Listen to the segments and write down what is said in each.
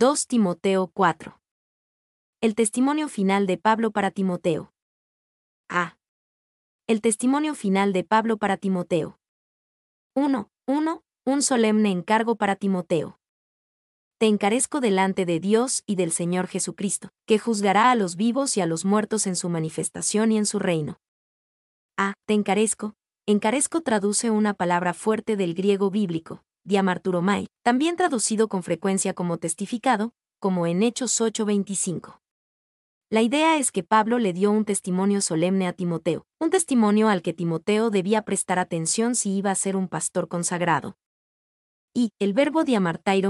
2 Timoteo 4. El testimonio final de Pablo para Timoteo. A. El testimonio final de Pablo para Timoteo. 1. 1. Un solemne encargo para Timoteo. Te encarezco delante de Dios y del Señor Jesucristo, que juzgará a los vivos y a los muertos en su manifestación y en su reino. A. Te encarezco. Encarezco traduce una palabra fuerte del griego bíblico, Diamarturomai, también traducido con frecuencia como testificado, como en Hechos 8:25. La idea es que Pablo le dio un testimonio solemne a Timoteo, un testimonio al que Timoteo debía prestar atención si iba a ser un pastor consagrado. Y el verbo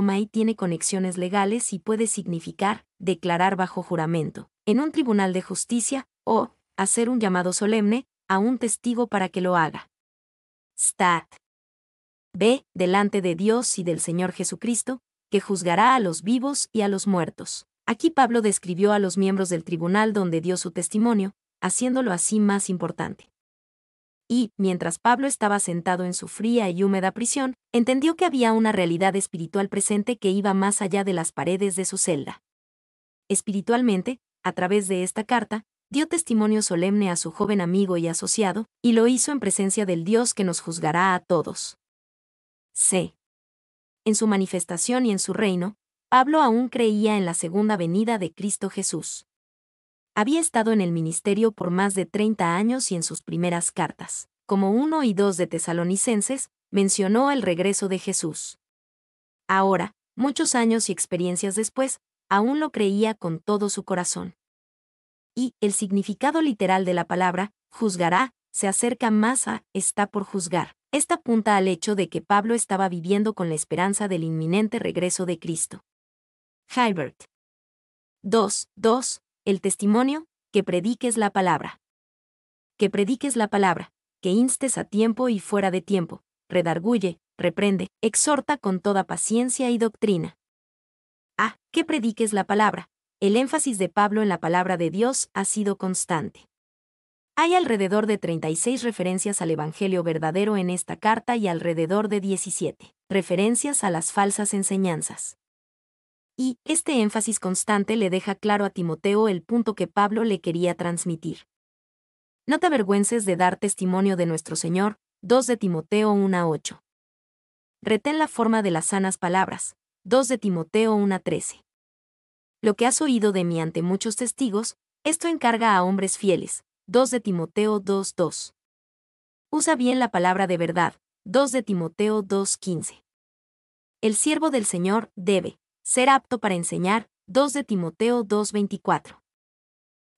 mai tiene conexiones legales y puede significar declarar bajo juramento, en un tribunal de justicia, o hacer un llamado solemne a un testigo para que lo haga. Stat. Ve, delante de Dios y del Señor Jesucristo, que juzgará a los vivos y a los muertos. Aquí Pablo describió a los miembros del tribunal donde dio su testimonio, haciéndolo así más importante. Y, mientras Pablo estaba sentado en su fría y húmeda prisión, entendió que había una realidad espiritual presente que iba más allá de las paredes de su celda. Espiritualmente, a través de esta carta, dio testimonio solemne a su joven amigo y asociado, y lo hizo en presencia del Dios que nos juzgará a todos c. En su manifestación y en su reino, Pablo aún creía en la segunda venida de Cristo Jesús. Había estado en el ministerio por más de 30 años y en sus primeras cartas, como uno y dos de tesalonicenses, mencionó el regreso de Jesús. Ahora, muchos años y experiencias después, aún lo creía con todo su corazón. Y el significado literal de la palabra, juzgará, se acerca más a, está por juzgar. Esta apunta al hecho de que Pablo estaba viviendo con la esperanza del inminente regreso de Cristo. Hilbert. 2. 2. El testimonio, que prediques la palabra. Que prediques la palabra, que instes a tiempo y fuera de tiempo, redarguye, reprende, exhorta con toda paciencia y doctrina. A. Que prediques la palabra. El énfasis de Pablo en la palabra de Dios ha sido constante. Hay alrededor de 36 referencias al Evangelio verdadero en esta carta y alrededor de 17 referencias a las falsas enseñanzas. Y, este énfasis constante le deja claro a Timoteo el punto que Pablo le quería transmitir. No te avergüences de dar testimonio de nuestro Señor, 2 de Timoteo 1.8. Retén la forma de las sanas palabras, 2 de Timoteo 1.13. Lo que has oído de mí ante muchos testigos, esto encarga a hombres fieles, 2 de Timoteo 2.2. Usa bien la palabra de verdad, 2 de Timoteo 2.15. El siervo del Señor debe ser apto para enseñar, 2 de Timoteo 2.24.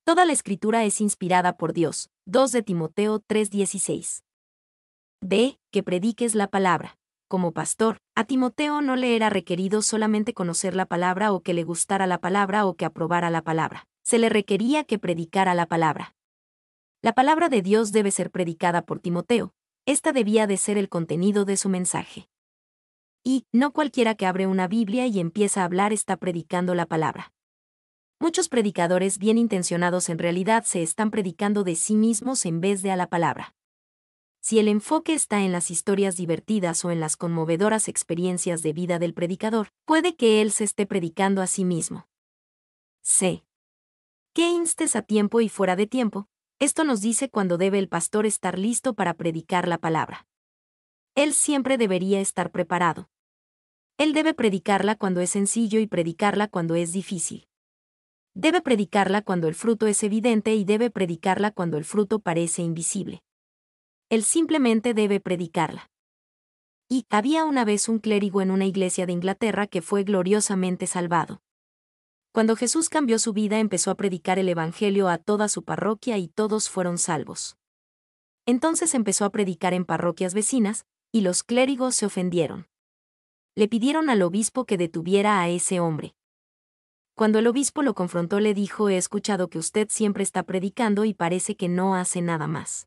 Toda la escritura es inspirada por Dios, 2 de Timoteo 3.16. Ve Que prediques la palabra. Como pastor, a Timoteo no le era requerido solamente conocer la palabra o que le gustara la palabra o que aprobara la palabra. Se le requería que predicara la palabra. La palabra de Dios debe ser predicada por Timoteo. Esta debía de ser el contenido de su mensaje. Y, no cualquiera que abre una Biblia y empieza a hablar está predicando la palabra. Muchos predicadores bien intencionados en realidad se están predicando de sí mismos en vez de a la palabra. Si el enfoque está en las historias divertidas o en las conmovedoras experiencias de vida del predicador, puede que él se esté predicando a sí mismo. C. ¿Qué instes a tiempo y fuera de tiempo, esto nos dice cuando debe el pastor estar listo para predicar la palabra. Él siempre debería estar preparado. Él debe predicarla cuando es sencillo y predicarla cuando es difícil. Debe predicarla cuando el fruto es evidente y debe predicarla cuando el fruto parece invisible. Él simplemente debe predicarla. Y había una vez un clérigo en una iglesia de Inglaterra que fue gloriosamente salvado. Cuando Jesús cambió su vida empezó a predicar el Evangelio a toda su parroquia y todos fueron salvos. Entonces empezó a predicar en parroquias vecinas, y los clérigos se ofendieron. Le pidieron al obispo que detuviera a ese hombre. Cuando el obispo lo confrontó le dijo, he escuchado que usted siempre está predicando y parece que no hace nada más.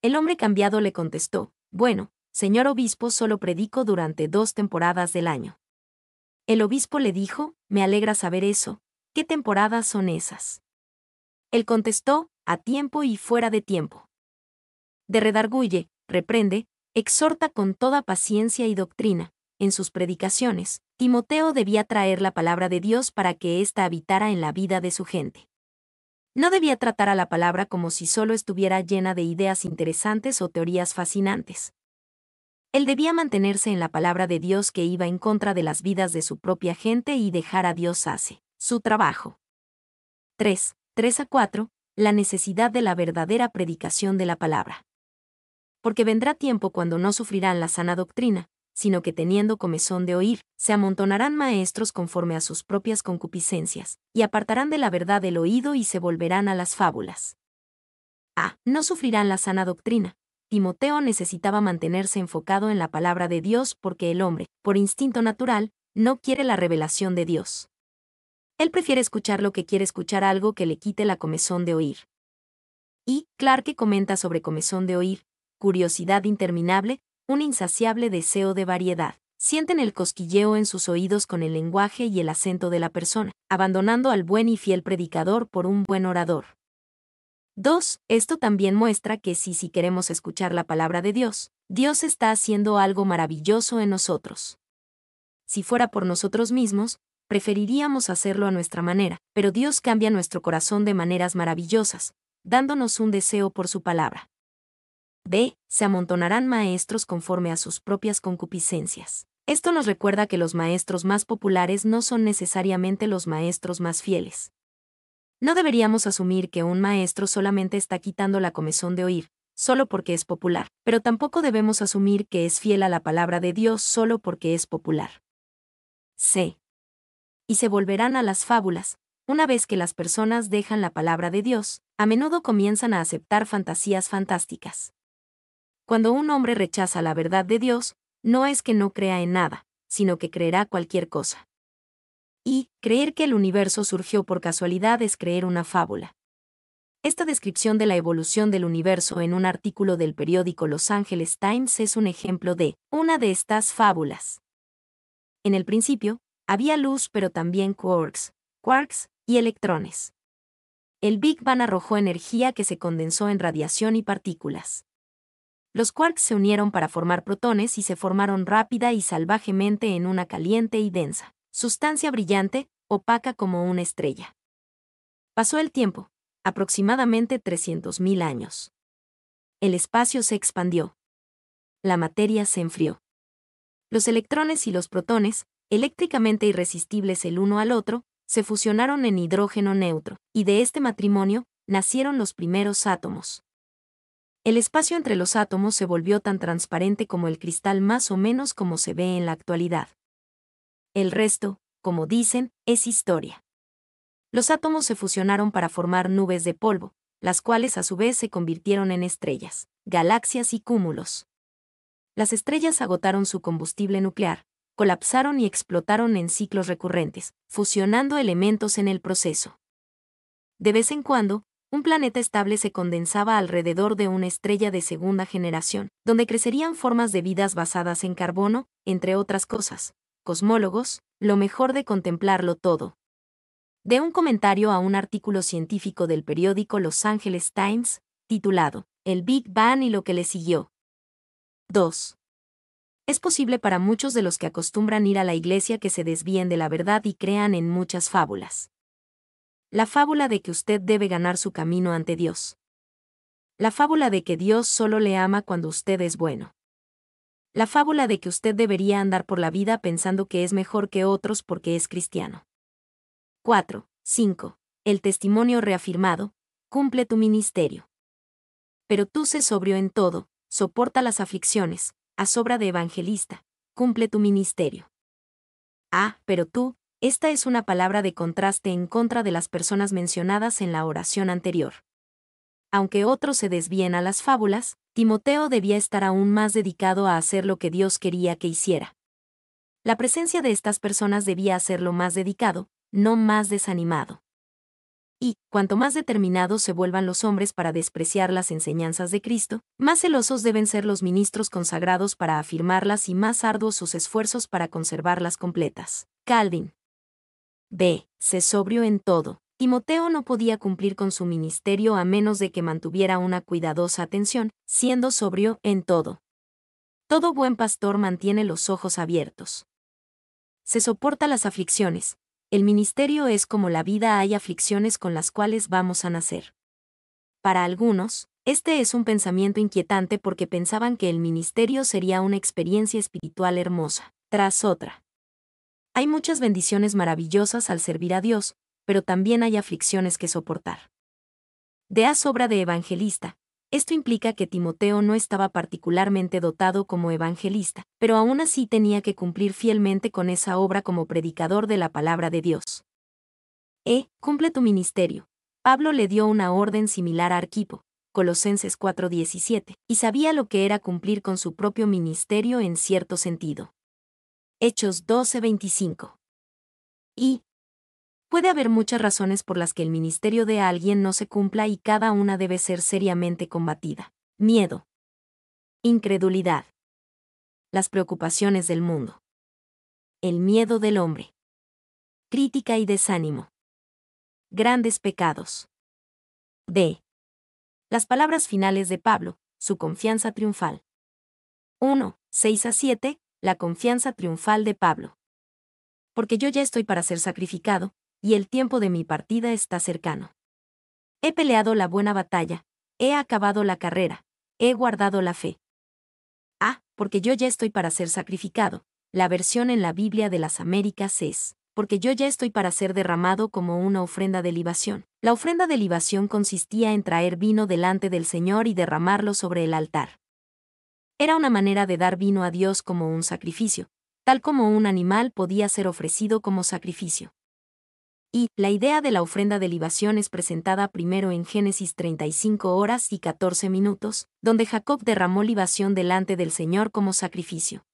El hombre cambiado le contestó, bueno, señor obispo, solo predico durante dos temporadas del año. El obispo le dijo, me alegra saber eso, ¿qué temporadas son esas? Él contestó, a tiempo y fuera de tiempo. De redarguye, reprende, exhorta con toda paciencia y doctrina, en sus predicaciones, Timoteo debía traer la palabra de Dios para que ésta habitara en la vida de su gente. No debía tratar a la palabra como si solo estuviera llena de ideas interesantes o teorías fascinantes, él debía mantenerse en la palabra de Dios que iba en contra de las vidas de su propia gente y dejar a Dios hace su trabajo. 3. 3 a 4. La necesidad de la verdadera predicación de la palabra. Porque vendrá tiempo cuando no sufrirán la sana doctrina, sino que teniendo comezón de oír, se amontonarán maestros conforme a sus propias concupiscencias, y apartarán de la verdad el oído y se volverán a las fábulas. A. No sufrirán la sana doctrina, Timoteo necesitaba mantenerse enfocado en la palabra de Dios porque el hombre, por instinto natural, no quiere la revelación de Dios. Él prefiere escuchar lo que quiere escuchar algo que le quite la comezón de oír. Y que comenta sobre comezón de oír, curiosidad interminable, un insaciable deseo de variedad. Sienten el cosquilleo en sus oídos con el lenguaje y el acento de la persona, abandonando al buen y fiel predicador por un buen orador. 2. Esto también muestra que si si queremos escuchar la palabra de Dios, Dios está haciendo algo maravilloso en nosotros. Si fuera por nosotros mismos, preferiríamos hacerlo a nuestra manera, pero Dios cambia nuestro corazón de maneras maravillosas, dándonos un deseo por su palabra. b. Se amontonarán maestros conforme a sus propias concupiscencias. Esto nos recuerda que los maestros más populares no son necesariamente los maestros más fieles. No deberíamos asumir que un maestro solamente está quitando la comezón de oír, solo porque es popular, pero tampoco debemos asumir que es fiel a la palabra de Dios solo porque es popular. C. Y se volverán a las fábulas. Una vez que las personas dejan la palabra de Dios, a menudo comienzan a aceptar fantasías fantásticas. Cuando un hombre rechaza la verdad de Dios, no es que no crea en nada, sino que creerá cualquier cosa y creer que el universo surgió por casualidad es creer una fábula. Esta descripción de la evolución del universo en un artículo del periódico Los Angeles Times es un ejemplo de una de estas fábulas. En el principio, había luz pero también quarks, quarks y electrones. El Big Bang arrojó energía que se condensó en radiación y partículas. Los quarks se unieron para formar protones y se formaron rápida y salvajemente en una caliente y densa sustancia brillante, opaca como una estrella. Pasó el tiempo, aproximadamente 300.000 años. El espacio se expandió. La materia se enfrió. Los electrones y los protones, eléctricamente irresistibles el uno al otro, se fusionaron en hidrógeno neutro, y de este matrimonio nacieron los primeros átomos. El espacio entre los átomos se volvió tan transparente como el cristal más o menos como se ve en la actualidad. El resto, como dicen, es historia. Los átomos se fusionaron para formar nubes de polvo, las cuales a su vez se convirtieron en estrellas, galaxias y cúmulos. Las estrellas agotaron su combustible nuclear, colapsaron y explotaron en ciclos recurrentes, fusionando elementos en el proceso. De vez en cuando, un planeta estable se condensaba alrededor de una estrella de segunda generación, donde crecerían formas de vida basadas en carbono, entre otras cosas, cosmólogos, lo mejor de contemplarlo todo. De un comentario a un artículo científico del periódico Los Angeles Times, titulado El Big Bang y lo que le siguió. 2. Es posible para muchos de los que acostumbran ir a la iglesia que se desvíen de la verdad y crean en muchas fábulas. La fábula de que usted debe ganar su camino ante Dios. La fábula de que Dios solo le ama cuando usted es bueno. La fábula de que usted debería andar por la vida pensando que es mejor que otros porque es cristiano. 4. 5. El testimonio reafirmado. Cumple tu ministerio. Pero tú se sobrio en todo, soporta las aflicciones, a sobra de evangelista, cumple tu ministerio. Ah, pero tú, esta es una palabra de contraste en contra de las personas mencionadas en la oración anterior aunque otros se desvíen a las fábulas, Timoteo debía estar aún más dedicado a hacer lo que Dios quería que hiciera. La presencia de estas personas debía hacerlo más dedicado, no más desanimado. Y, cuanto más determinados se vuelvan los hombres para despreciar las enseñanzas de Cristo, más celosos deben ser los ministros consagrados para afirmarlas y más arduos sus esfuerzos para conservarlas completas. Calvin. B. Se sobrio en todo. Timoteo no podía cumplir con su ministerio a menos de que mantuviera una cuidadosa atención, siendo sobrio en todo. Todo buen pastor mantiene los ojos abiertos. Se soporta las aflicciones. El ministerio es como la vida, hay aflicciones con las cuales vamos a nacer. Para algunos, este es un pensamiento inquietante porque pensaban que el ministerio sería una experiencia espiritual hermosa, tras otra. Hay muchas bendiciones maravillosas al servir a Dios, pero también hay aflicciones que soportar. De obra obra de evangelista, esto implica que Timoteo no estaba particularmente dotado como evangelista, pero aún así tenía que cumplir fielmente con esa obra como predicador de la palabra de Dios. E, cumple tu ministerio. Pablo le dio una orden similar a Arquipo, Colosenses 4:17, y sabía lo que era cumplir con su propio ministerio en cierto sentido. Hechos 12:25. Y, Puede haber muchas razones por las que el ministerio de alguien no se cumpla y cada una debe ser seriamente combatida. Miedo. Incredulidad. Las preocupaciones del mundo. El miedo del hombre. Crítica y desánimo. Grandes pecados. D. Las palabras finales de Pablo, su confianza triunfal. 1, 6 a 7, la confianza triunfal de Pablo. Porque yo ya estoy para ser sacrificado, y el tiempo de mi partida está cercano. He peleado la buena batalla, he acabado la carrera, he guardado la fe. Ah, porque yo ya estoy para ser sacrificado. La versión en la Biblia de las Américas es, porque yo ya estoy para ser derramado como una ofrenda de libación. La ofrenda de libación consistía en traer vino delante del Señor y derramarlo sobre el altar. Era una manera de dar vino a Dios como un sacrificio, tal como un animal podía ser ofrecido como sacrificio. Y la idea de la ofrenda de libación es presentada primero en Génesis 35 horas y 14 minutos, donde Jacob derramó libación delante del Señor como sacrificio.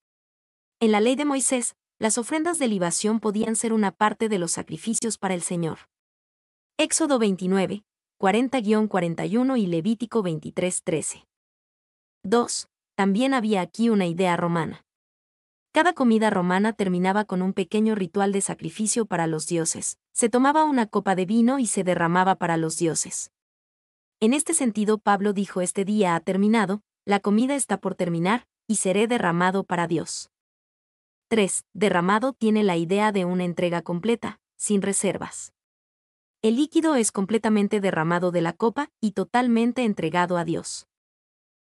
En la ley de Moisés, las ofrendas de libación podían ser una parte de los sacrificios para el Señor. Éxodo 29, 40-41 y Levítico 23, 13. 2. También había aquí una idea romana. Cada comida romana terminaba con un pequeño ritual de sacrificio para los dioses. Se tomaba una copa de vino y se derramaba para los dioses. En este sentido, Pablo dijo, este día ha terminado, la comida está por terminar, y seré derramado para Dios. 3. Derramado tiene la idea de una entrega completa, sin reservas. El líquido es completamente derramado de la copa y totalmente entregado a Dios.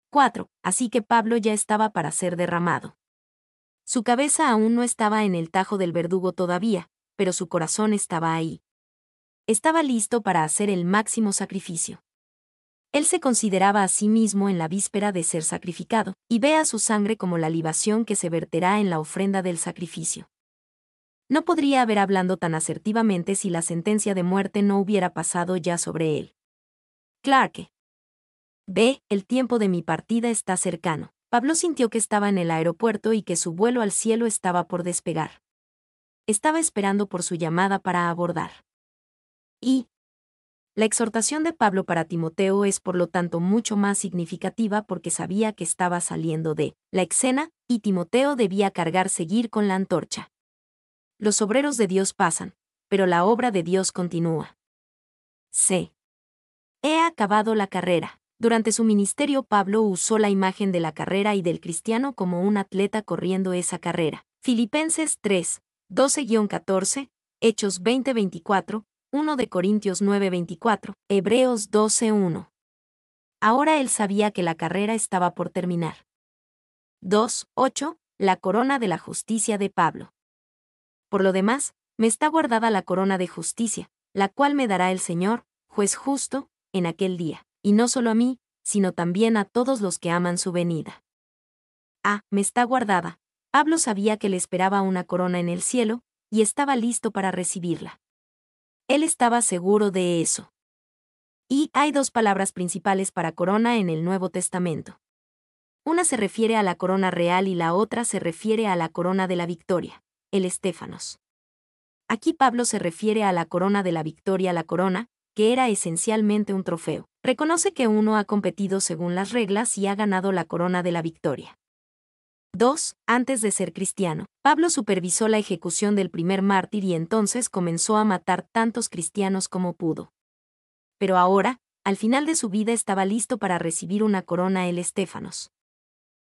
4. Así que Pablo ya estaba para ser derramado. Su cabeza aún no estaba en el tajo del verdugo todavía, pero su corazón estaba ahí. Estaba listo para hacer el máximo sacrificio. Él se consideraba a sí mismo en la víspera de ser sacrificado, y ve a su sangre como la libación que se verterá en la ofrenda del sacrificio. No podría haber hablado tan asertivamente si la sentencia de muerte no hubiera pasado ya sobre él. Clarke. Ve, el tiempo de mi partida está cercano. Pablo sintió que estaba en el aeropuerto y que su vuelo al cielo estaba por despegar. Estaba esperando por su llamada para abordar. Y la exhortación de Pablo para Timoteo es por lo tanto mucho más significativa porque sabía que estaba saliendo de la escena y Timoteo debía cargar seguir con la antorcha. Los obreros de Dios pasan, pero la obra de Dios continúa. C. He acabado la carrera. Durante su ministerio Pablo usó la imagen de la carrera y del cristiano como un atleta corriendo esa carrera. Filipenses 3, 12-14, Hechos 20-24, 1 de Corintios 9-24, Hebreos 12-1. Ahora él sabía que la carrera estaba por terminar. 2, 8, la corona de la justicia de Pablo. Por lo demás, me está guardada la corona de justicia, la cual me dará el Señor, juez justo, en aquel día y no solo a mí, sino también a todos los que aman su venida. Ah, me está guardada. Pablo sabía que le esperaba una corona en el cielo, y estaba listo para recibirla. Él estaba seguro de eso. Y hay dos palabras principales para corona en el Nuevo Testamento. Una se refiere a la corona real y la otra se refiere a la corona de la victoria, el Estéfanos. Aquí Pablo se refiere a la corona de la victoria, la corona, que era esencialmente un trofeo. Reconoce que uno ha competido según las reglas y ha ganado la corona de la victoria. 2. Antes de ser cristiano, Pablo supervisó la ejecución del primer mártir y entonces comenzó a matar tantos cristianos como pudo. Pero ahora, al final de su vida estaba listo para recibir una corona el Estéfanos.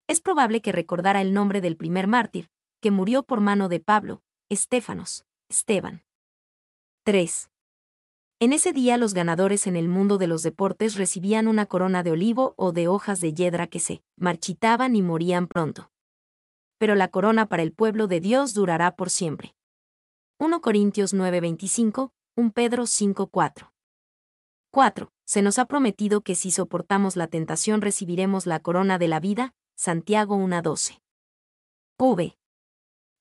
Es probable que recordara el nombre del primer mártir, que murió por mano de Pablo, Estefanos, Esteban. 3. En ese día los ganadores en el mundo de los deportes recibían una corona de olivo o de hojas de yedra que se marchitaban y morían pronto. Pero la corona para el pueblo de Dios durará por siempre. 1 Corintios 9:25, 1 Pedro 5:4. 4. Se nos ha prometido que si soportamos la tentación recibiremos la corona de la vida, Santiago 1:12. V.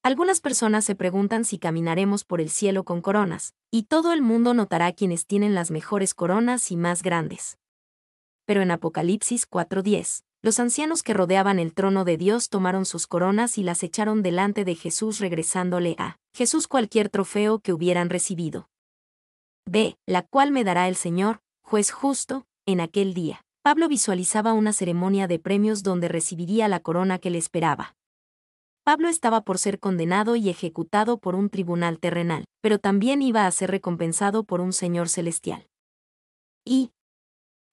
Algunas personas se preguntan si caminaremos por el cielo con coronas, y todo el mundo notará quienes tienen las mejores coronas y más grandes. Pero en Apocalipsis 4:10, los ancianos que rodeaban el trono de Dios tomaron sus coronas y las echaron delante de Jesús regresándole a Jesús cualquier trofeo que hubieran recibido. B, la cual me dará el Señor, juez justo, en aquel día. Pablo visualizaba una ceremonia de premios donde recibiría la corona que le esperaba. Pablo estaba por ser condenado y ejecutado por un tribunal terrenal, pero también iba a ser recompensado por un Señor celestial. Y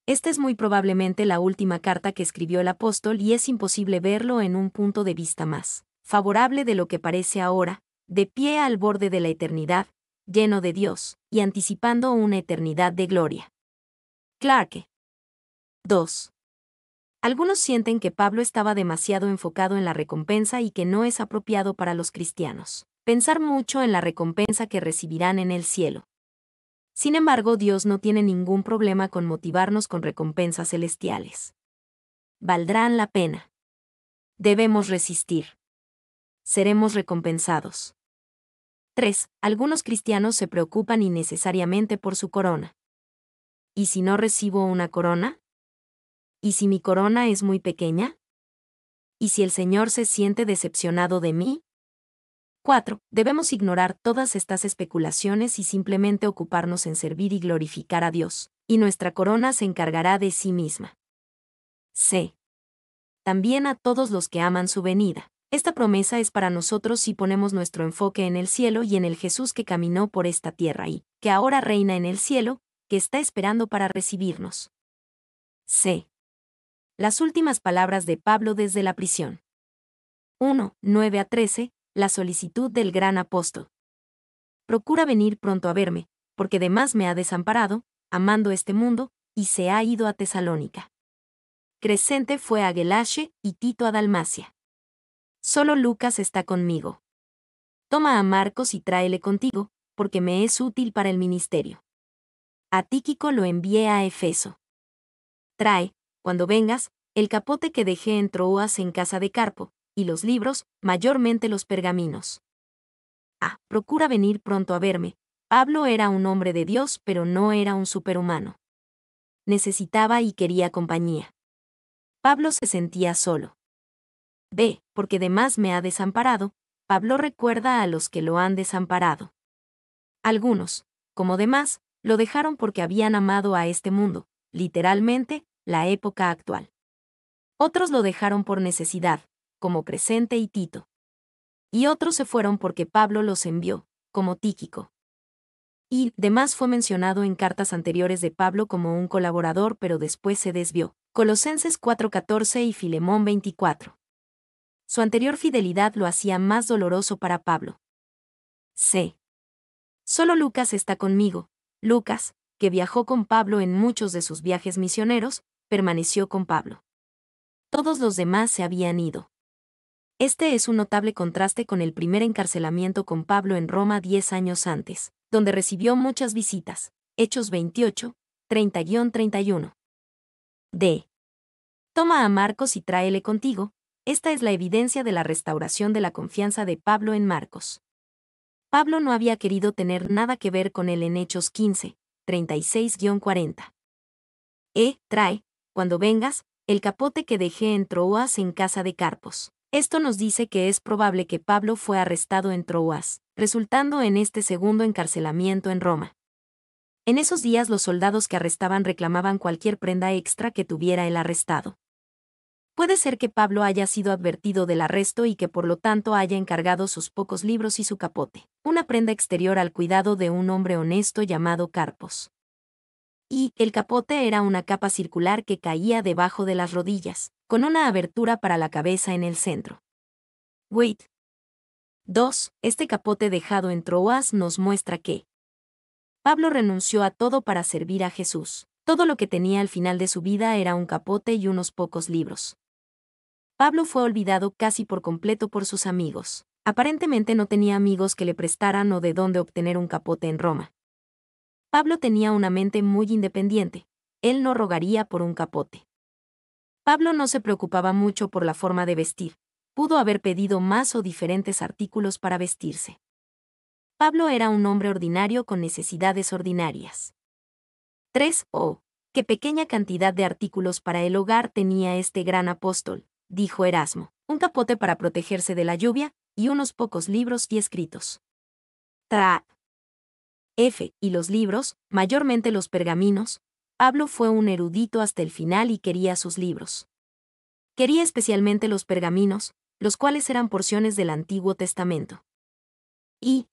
esta es muy probablemente la última carta que escribió el apóstol y es imposible verlo en un punto de vista más favorable de lo que parece ahora, de pie al borde de la eternidad, lleno de Dios, y anticipando una eternidad de gloria. Clarke. 2. Algunos sienten que Pablo estaba demasiado enfocado en la recompensa y que no es apropiado para los cristianos. Pensar mucho en la recompensa que recibirán en el cielo. Sin embargo, Dios no tiene ningún problema con motivarnos con recompensas celestiales. Valdrán la pena. Debemos resistir. Seremos recompensados. 3. Algunos cristianos se preocupan innecesariamente por su corona. ¿Y si no recibo una corona? ¿Y si mi corona es muy pequeña? ¿Y si el Señor se siente decepcionado de mí? 4. Debemos ignorar todas estas especulaciones y simplemente ocuparnos en servir y glorificar a Dios, y nuestra corona se encargará de sí misma. C. También a todos los que aman su venida. Esta promesa es para nosotros si ponemos nuestro enfoque en el cielo y en el Jesús que caminó por esta tierra y, que ahora reina en el cielo, que está esperando para recibirnos. C las últimas palabras de Pablo desde la prisión. 1, 9 a 13, la solicitud del gran apóstol. Procura venir pronto a verme, porque más me ha desamparado, amando este mundo, y se ha ido a Tesalónica. Crescente fue a Gelache y Tito a Dalmacia. Solo Lucas está conmigo. Toma a Marcos y tráele contigo, porque me es útil para el ministerio. A Tíquico lo envié a Efeso. Trae, cuando vengas, el capote que dejé en Troas en casa de Carpo, y los libros, mayormente los pergaminos. Ah, procura venir pronto a verme. Pablo era un hombre de Dios, pero no era un superhumano. Necesitaba y quería compañía. Pablo se sentía solo. Ve, porque demás me ha desamparado, Pablo recuerda a los que lo han desamparado. Algunos, como demás, lo dejaron porque habían amado a este mundo, literalmente, la época actual. Otros lo dejaron por necesidad, como Crescente y Tito. Y otros se fueron porque Pablo los envió, como Tíquico. Y, demás, fue mencionado en cartas anteriores de Pablo como un colaborador, pero después se desvió. Colosenses 4:14 y Filemón 24. Su anterior fidelidad lo hacía más doloroso para Pablo. C. Solo Lucas está conmigo. Lucas, que viajó con Pablo en muchos de sus viajes misioneros, permaneció con Pablo. Todos los demás se habían ido. Este es un notable contraste con el primer encarcelamiento con Pablo en Roma diez años antes, donde recibió muchas visitas. Hechos 28, 30-31. D. Toma a Marcos y tráele contigo. Esta es la evidencia de la restauración de la confianza de Pablo en Marcos. Pablo no había querido tener nada que ver con él en Hechos 15, 36-40. E. Trae, cuando vengas, el capote que dejé en Troas en casa de Carpos. Esto nos dice que es probable que Pablo fue arrestado en Troas, resultando en este segundo encarcelamiento en Roma. En esos días los soldados que arrestaban reclamaban cualquier prenda extra que tuviera el arrestado. Puede ser que Pablo haya sido advertido del arresto y que por lo tanto haya encargado sus pocos libros y su capote, una prenda exterior al cuidado de un hombre honesto llamado Carpos y el capote era una capa circular que caía debajo de las rodillas, con una abertura para la cabeza en el centro. Wait. 2. Este capote dejado en Troas nos muestra que Pablo renunció a todo para servir a Jesús. Todo lo que tenía al final de su vida era un capote y unos pocos libros. Pablo fue olvidado casi por completo por sus amigos. Aparentemente no tenía amigos que le prestaran o de dónde obtener un capote en Roma. Pablo tenía una mente muy independiente. Él no rogaría por un capote. Pablo no se preocupaba mucho por la forma de vestir. Pudo haber pedido más o diferentes artículos para vestirse. Pablo era un hombre ordinario con necesidades ordinarias. 3. Oh, qué pequeña cantidad de artículos para el hogar tenía este gran apóstol, dijo Erasmo. Un capote para protegerse de la lluvia y unos pocos libros y escritos. F. y los libros, mayormente los pergaminos, Pablo fue un erudito hasta el final y quería sus libros. Quería especialmente los pergaminos, los cuales eran porciones del Antiguo Testamento. Y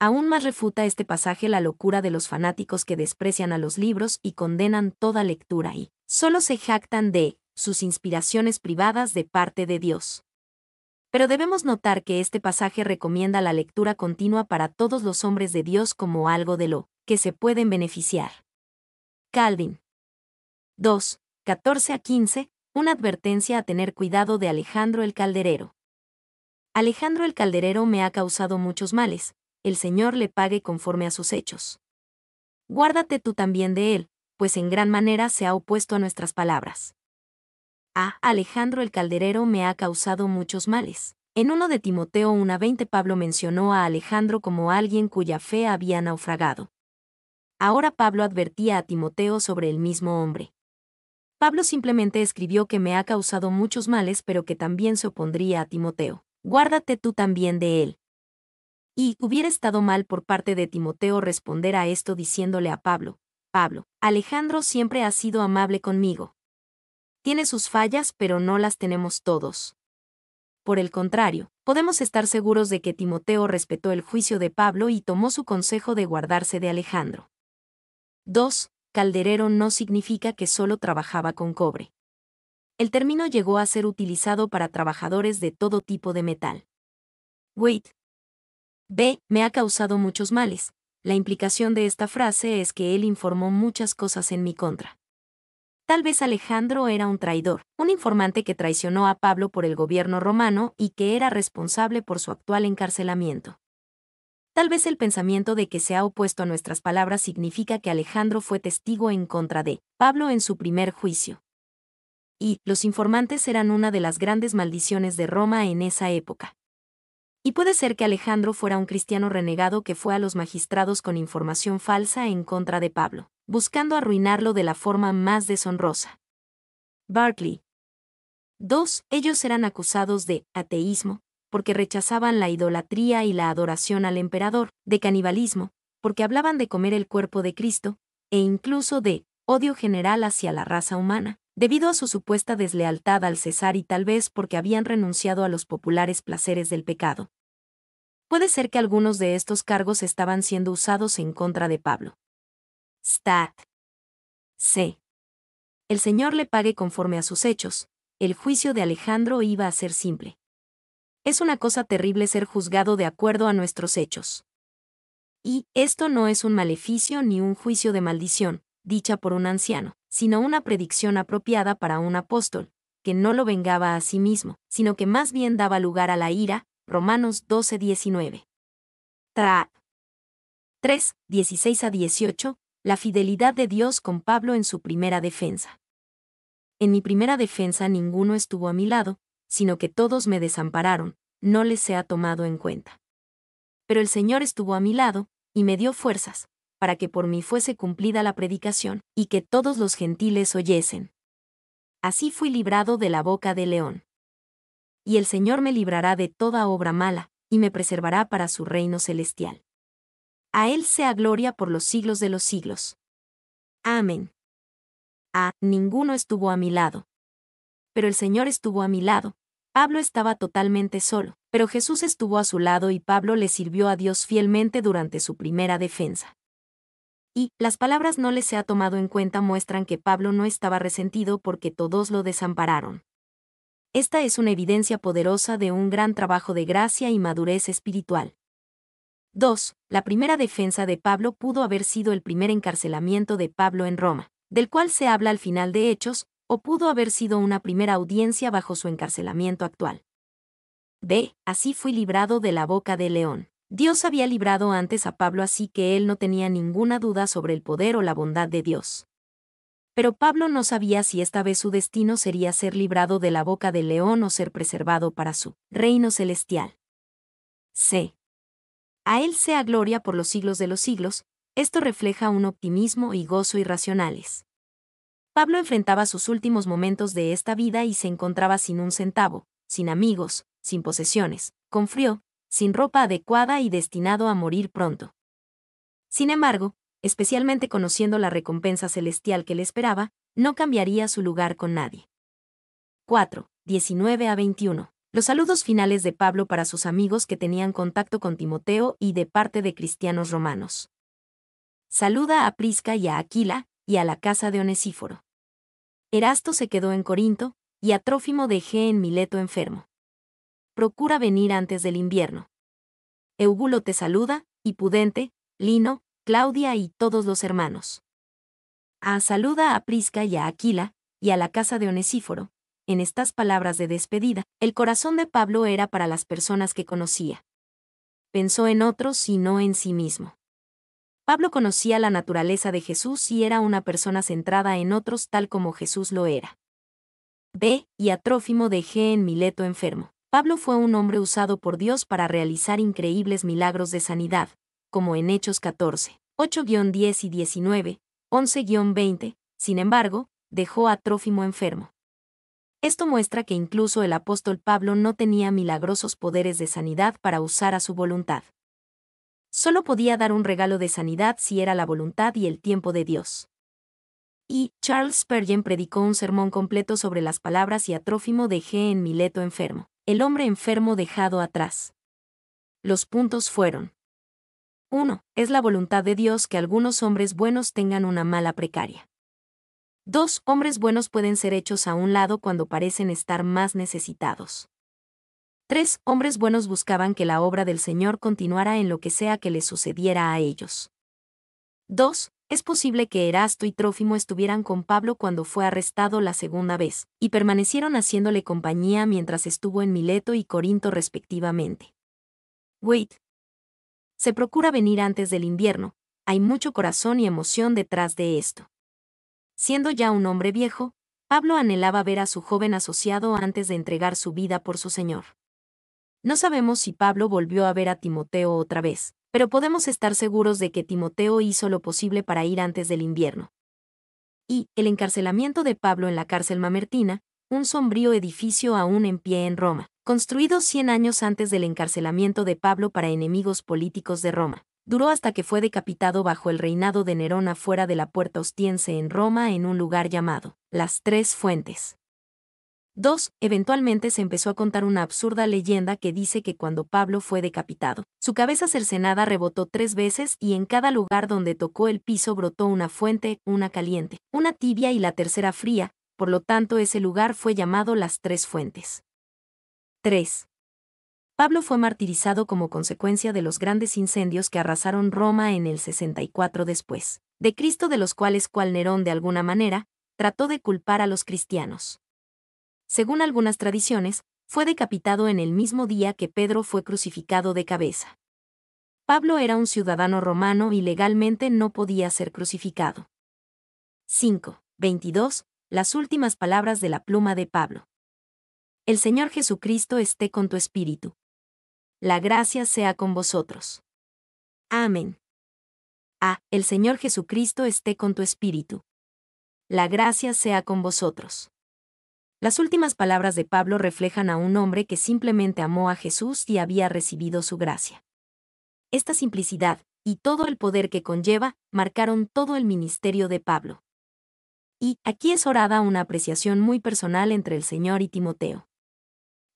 aún más refuta este pasaje la locura de los fanáticos que desprecian a los libros y condenan toda lectura y solo se jactan de sus inspiraciones privadas de parte de Dios. Pero debemos notar que este pasaje recomienda la lectura continua para todos los hombres de Dios como algo de lo que se pueden beneficiar. Calvin. 2. 14 a 15, una advertencia a tener cuidado de Alejandro el Calderero. Alejandro el Calderero me ha causado muchos males, el Señor le pague conforme a sus hechos. Guárdate tú también de él, pues en gran manera se ha opuesto a nuestras palabras a Alejandro el Calderero me ha causado muchos males. En uno de Timoteo 1.20 Pablo mencionó a Alejandro como alguien cuya fe había naufragado. Ahora Pablo advertía a Timoteo sobre el mismo hombre. Pablo simplemente escribió que me ha causado muchos males pero que también se opondría a Timoteo. Guárdate tú también de él. Y hubiera estado mal por parte de Timoteo responder a esto diciéndole a Pablo, Pablo, Alejandro siempre ha sido amable conmigo, tiene sus fallas pero no las tenemos todos. Por el contrario, podemos estar seguros de que Timoteo respetó el juicio de Pablo y tomó su consejo de guardarse de Alejandro. 2. Calderero no significa que solo trabajaba con cobre. El término llegó a ser utilizado para trabajadores de todo tipo de metal. Wait. B. Me ha causado muchos males. La implicación de esta frase es que él informó muchas cosas en mi contra. Tal vez Alejandro era un traidor, un informante que traicionó a Pablo por el gobierno romano y que era responsable por su actual encarcelamiento. Tal vez el pensamiento de que se ha opuesto a nuestras palabras significa que Alejandro fue testigo en contra de Pablo en su primer juicio. Y los informantes eran una de las grandes maldiciones de Roma en esa época. Y puede ser que Alejandro fuera un cristiano renegado que fue a los magistrados con información falsa en contra de Pablo buscando arruinarlo de la forma más deshonrosa. Barclay. 2. Ellos eran acusados de ateísmo, porque rechazaban la idolatría y la adoración al emperador, de canibalismo, porque hablaban de comer el cuerpo de Cristo, e incluso de odio general hacia la raza humana, debido a su supuesta deslealtad al César y tal vez porque habían renunciado a los populares placeres del pecado. Puede ser que algunos de estos cargos estaban siendo usados en contra de Pablo. Stat. C. El Señor le pague conforme a sus hechos. El juicio de Alejandro iba a ser simple. Es una cosa terrible ser juzgado de acuerdo a nuestros hechos. Y esto no es un maleficio ni un juicio de maldición, dicha por un anciano, sino una predicción apropiada para un apóstol, que no lo vengaba a sí mismo, sino que más bien daba lugar a la ira, Romanos 12:19. Tra 3, 16 a 18, la fidelidad de Dios con Pablo en su primera defensa. En mi primera defensa ninguno estuvo a mi lado, sino que todos me desampararon, no les sea tomado en cuenta. Pero el Señor estuvo a mi lado, y me dio fuerzas, para que por mí fuese cumplida la predicación, y que todos los gentiles oyesen. Así fui librado de la boca del león. Y el Señor me librará de toda obra mala, y me preservará para su reino celestial. A Él sea gloria por los siglos de los siglos. Amén. A ninguno estuvo a mi lado. Pero el Señor estuvo a mi lado. Pablo estaba totalmente solo, pero Jesús estuvo a su lado y Pablo le sirvió a Dios fielmente durante su primera defensa. Y, las palabras no les se ha tomado en cuenta muestran que Pablo no estaba resentido porque todos lo desampararon. Esta es una evidencia poderosa de un gran trabajo de gracia y madurez espiritual. 2. La primera defensa de Pablo pudo haber sido el primer encarcelamiento de Pablo en Roma, del cual se habla al final de Hechos, o pudo haber sido una primera audiencia bajo su encarcelamiento actual. D. Así fui librado de la boca de león. Dios había librado antes a Pablo así que él no tenía ninguna duda sobre el poder o la bondad de Dios. Pero Pablo no sabía si esta vez su destino sería ser librado de la boca del león o ser preservado para su reino celestial. C. A Él sea gloria por los siglos de los siglos, esto refleja un optimismo y gozo irracionales. Pablo enfrentaba sus últimos momentos de esta vida y se encontraba sin un centavo, sin amigos, sin posesiones, con frío, sin ropa adecuada y destinado a morir pronto. Sin embargo, especialmente conociendo la recompensa celestial que le esperaba, no cambiaría su lugar con nadie. 4. 19 a 21. Los saludos finales de Pablo para sus amigos que tenían contacto con Timoteo y de parte de cristianos romanos. Saluda a Prisca y a Aquila, y a la casa de Onesíforo. Erasto se quedó en Corinto, y a Trófimo dejé en Mileto enfermo. Procura venir antes del invierno. Eugulo te saluda, y Pudente, Lino, Claudia y todos los hermanos. A ah, saluda a Prisca y a Aquila, y a la casa de Onesíforo, en estas palabras de despedida, el corazón de Pablo era para las personas que conocía. Pensó en otros y no en sí mismo. Pablo conocía la naturaleza de Jesús y era una persona centrada en otros tal como Jesús lo era. B. Y atrófimo dejé en Mileto enfermo. Pablo fue un hombre usado por Dios para realizar increíbles milagros de sanidad, como en Hechos 14, 8-10 y 19, 11-20, sin embargo, dejó a Trófimo enfermo. Esto muestra que incluso el apóstol Pablo no tenía milagrosos poderes de sanidad para usar a su voluntad. Solo podía dar un regalo de sanidad si era la voluntad y el tiempo de Dios. Y Charles Spurgeon predicó un sermón completo sobre las palabras y atrófimo dejé en Mileto enfermo, el hombre enfermo dejado atrás. Los puntos fueron 1. Es la voluntad de Dios que algunos hombres buenos tengan una mala precaria. Dos hombres buenos pueden ser hechos a un lado cuando parecen estar más necesitados. 3. hombres buenos buscaban que la obra del Señor continuara en lo que sea que les sucediera a ellos. 2. Es posible que Erasto y Trófimo estuvieran con Pablo cuando fue arrestado la segunda vez, y permanecieron haciéndole compañía mientras estuvo en Mileto y Corinto respectivamente. Wait. Se procura venir antes del invierno, hay mucho corazón y emoción detrás de esto. Siendo ya un hombre viejo, Pablo anhelaba ver a su joven asociado antes de entregar su vida por su Señor. No sabemos si Pablo volvió a ver a Timoteo otra vez, pero podemos estar seguros de que Timoteo hizo lo posible para ir antes del invierno. Y, el encarcelamiento de Pablo en la cárcel mamertina, un sombrío edificio aún en pie en Roma, construido 100 años antes del encarcelamiento de Pablo para enemigos políticos de Roma. Duró hasta que fue decapitado bajo el reinado de Nerón afuera de la puerta ostiense en Roma en un lugar llamado Las Tres Fuentes. 2. Eventualmente se empezó a contar una absurda leyenda que dice que cuando Pablo fue decapitado, su cabeza cercenada rebotó tres veces y en cada lugar donde tocó el piso brotó una fuente, una caliente, una tibia y la tercera fría, por lo tanto ese lugar fue llamado las tres fuentes. 3. Pablo fue martirizado como consecuencia de los grandes incendios que arrasaron Roma en el 64 después de Cristo, de los cuales cual Nerón de alguna manera trató de culpar a los cristianos. Según algunas tradiciones, fue decapitado en el mismo día que Pedro fue crucificado de cabeza. Pablo era un ciudadano romano y legalmente no podía ser crucificado. 5.22 Las últimas palabras de la pluma de Pablo. El Señor Jesucristo esté con tu espíritu la gracia sea con vosotros. Amén. Ah, el Señor Jesucristo esté con tu espíritu. La gracia sea con vosotros. Las últimas palabras de Pablo reflejan a un hombre que simplemente amó a Jesús y había recibido su gracia. Esta simplicidad, y todo el poder que conlleva, marcaron todo el ministerio de Pablo. Y aquí es orada una apreciación muy personal entre el Señor y Timoteo.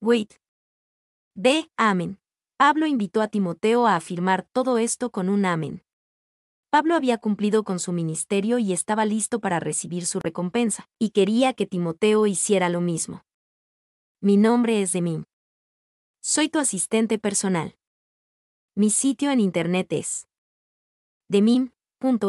Wait. De Amén. Pablo invitó a Timoteo a afirmar todo esto con un amén. Pablo había cumplido con su ministerio y estaba listo para recibir su recompensa, y quería que Timoteo hiciera lo mismo. Mi nombre es Demim. Soy tu asistente personal. Mi sitio en internet es demim.es.tl.